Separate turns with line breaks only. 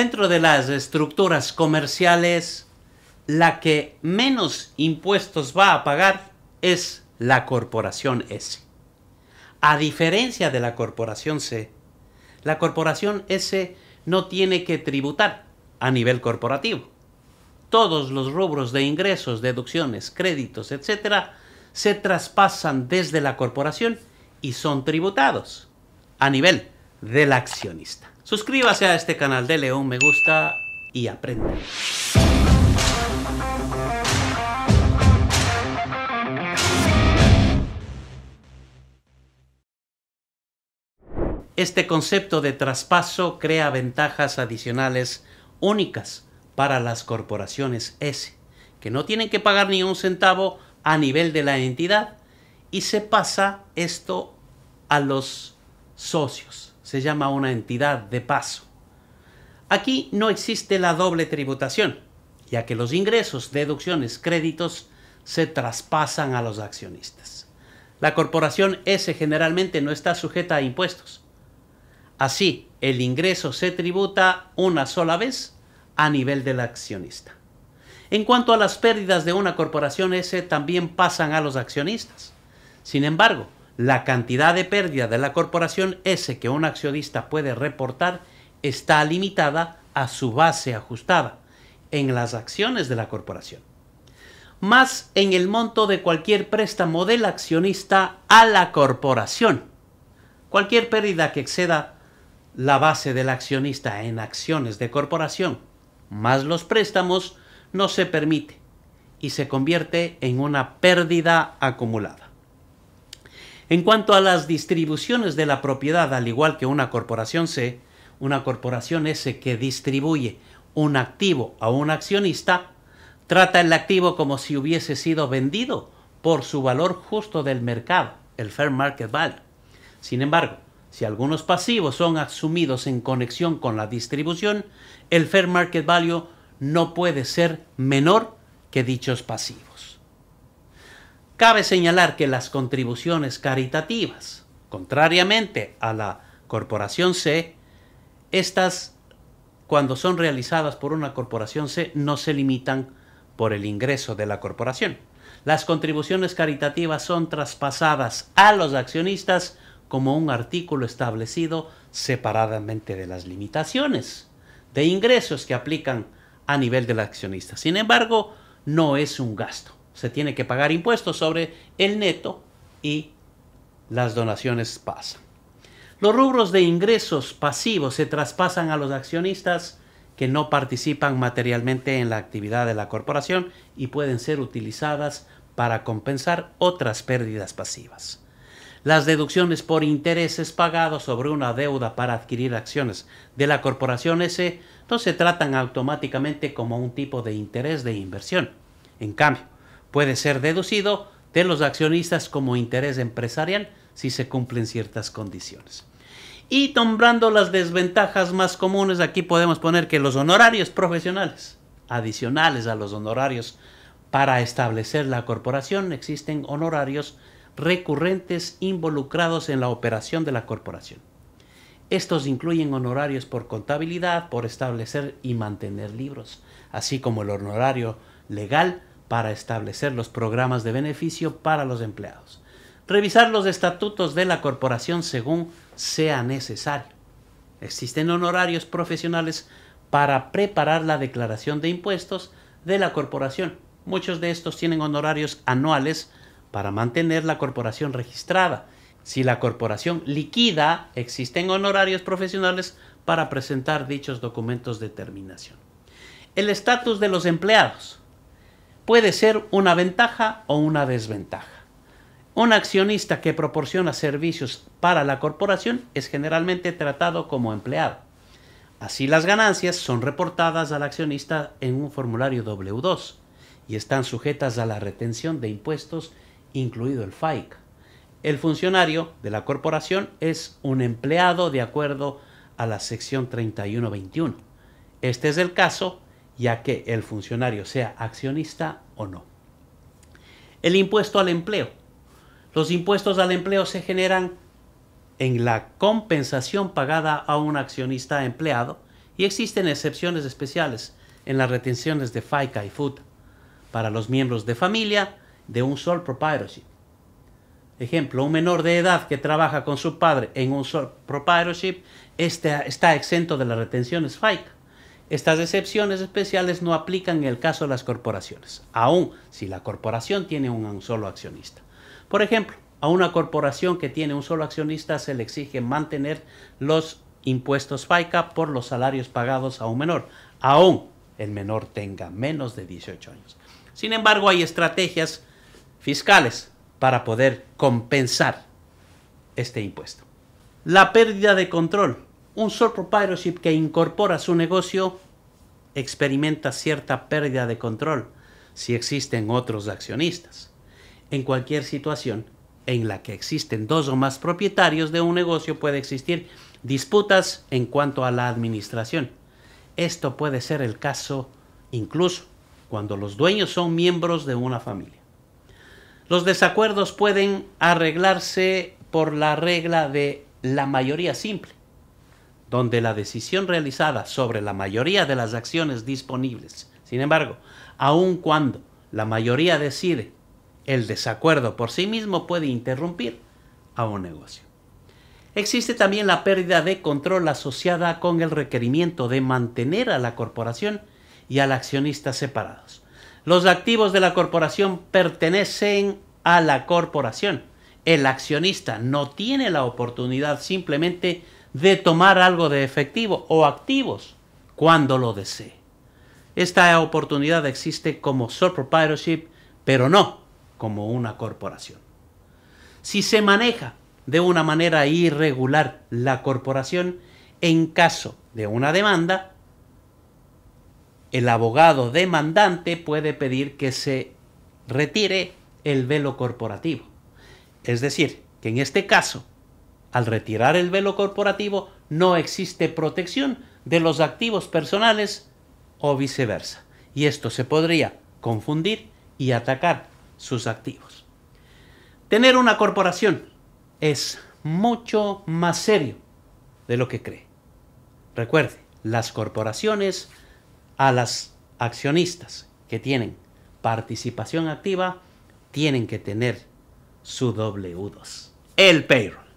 dentro de las estructuras comerciales, la que menos impuestos va a pagar es la corporación S. A diferencia de la corporación C, la corporación S no tiene que tributar a nivel corporativo. Todos los rubros de ingresos, deducciones, créditos, etc., se traspasan desde la corporación y son tributados a nivel del accionista. Suscríbase a este canal, de León, me gusta y aprende. Este concepto de traspaso crea ventajas adicionales únicas para las corporaciones S, que no tienen que pagar ni un centavo a nivel de la entidad y se pasa esto a los socios se llama una entidad de paso. Aquí no existe la doble tributación, ya que los ingresos, deducciones, créditos se traspasan a los accionistas. La corporación S generalmente no está sujeta a impuestos. Así, el ingreso se tributa una sola vez a nivel del accionista. En cuanto a las pérdidas de una corporación S, también pasan a los accionistas. Sin embargo, la cantidad de pérdida de la corporación S que un accionista puede reportar está limitada a su base ajustada en las acciones de la corporación, más en el monto de cualquier préstamo del accionista a la corporación. Cualquier pérdida que exceda la base del accionista en acciones de corporación, más los préstamos, no se permite y se convierte en una pérdida acumulada. En cuanto a las distribuciones de la propiedad, al igual que una corporación C, una corporación S que distribuye un activo a un accionista, trata el activo como si hubiese sido vendido por su valor justo del mercado, el fair market value. Sin embargo, si algunos pasivos son asumidos en conexión con la distribución, el fair market value no puede ser menor que dichos pasivos. Cabe señalar que las contribuciones caritativas, contrariamente a la corporación C, estas, cuando son realizadas por una corporación C, no se limitan por el ingreso de la corporación. Las contribuciones caritativas son traspasadas a los accionistas como un artículo establecido separadamente de las limitaciones de ingresos que aplican a nivel del accionista. Sin embargo, no es un gasto se tiene que pagar impuestos sobre el neto y las donaciones pasan. Los rubros de ingresos pasivos se traspasan a los accionistas que no participan materialmente en la actividad de la corporación y pueden ser utilizadas para compensar otras pérdidas pasivas. Las deducciones por intereses pagados sobre una deuda para adquirir acciones de la corporación S no se tratan automáticamente como un tipo de interés de inversión. En cambio, puede ser deducido de los accionistas como interés empresarial si se cumplen ciertas condiciones. Y nombrando las desventajas más comunes, aquí podemos poner que los honorarios profesionales, adicionales a los honorarios para establecer la corporación, existen honorarios recurrentes involucrados en la operación de la corporación. Estos incluyen honorarios por contabilidad, por establecer y mantener libros, así como el honorario legal para establecer los programas de beneficio para los empleados. Revisar los estatutos de la corporación según sea necesario. Existen honorarios profesionales para preparar la declaración de impuestos de la corporación. Muchos de estos tienen honorarios anuales para mantener la corporación registrada. Si la corporación liquida, existen honorarios profesionales para presentar dichos documentos de terminación. El estatus de los empleados puede ser una ventaja o una desventaja. Un accionista que proporciona servicios para la corporación es generalmente tratado como empleado. Así las ganancias son reportadas al accionista en un formulario W2 y están sujetas a la retención de impuestos, incluido el FAIC. El funcionario de la corporación es un empleado de acuerdo a la sección 3121. Este es el caso ya que el funcionario sea accionista o no. El impuesto al empleo. Los impuestos al empleo se generan en la compensación pagada a un accionista empleado y existen excepciones especiales en las retenciones de FICA y FUTA para los miembros de familia de un sole proprietorship. Ejemplo, un menor de edad que trabaja con su padre en un sole proprietorship está, está exento de las retenciones FICA estas excepciones especiales no aplican en el caso de las corporaciones, aun si la corporación tiene un solo accionista. Por ejemplo, a una corporación que tiene un solo accionista se le exige mantener los impuestos FICA por los salarios pagados a un menor, aun el menor tenga menos de 18 años. Sin embargo, hay estrategias fiscales para poder compensar este impuesto. La pérdida de control un sole proprietorship que incorpora su negocio experimenta cierta pérdida de control si existen otros accionistas. En cualquier situación en la que existen dos o más propietarios de un negocio puede existir disputas en cuanto a la administración. Esto puede ser el caso incluso cuando los dueños son miembros de una familia. Los desacuerdos pueden arreglarse por la regla de la mayoría simple donde la decisión realizada sobre la mayoría de las acciones disponibles. Sin embargo, aun cuando la mayoría decide, el desacuerdo por sí mismo puede interrumpir a un negocio. Existe también la pérdida de control asociada con el requerimiento de mantener a la corporación y al accionista separados. Los activos de la corporación pertenecen a la corporación. El accionista no tiene la oportunidad simplemente de de tomar algo de efectivo o activos cuando lo desee. Esta oportunidad existe como sole proprietorship, pero no como una corporación. Si se maneja de una manera irregular la corporación, en caso de una demanda, el abogado demandante puede pedir que se retire el velo corporativo. Es decir, que en este caso al retirar el velo corporativo no existe protección de los activos personales o viceversa. Y esto se podría confundir y atacar sus activos. Tener una corporación es mucho más serio de lo que cree. Recuerde, las corporaciones a las accionistas que tienen participación activa tienen que tener su W2, el payroll.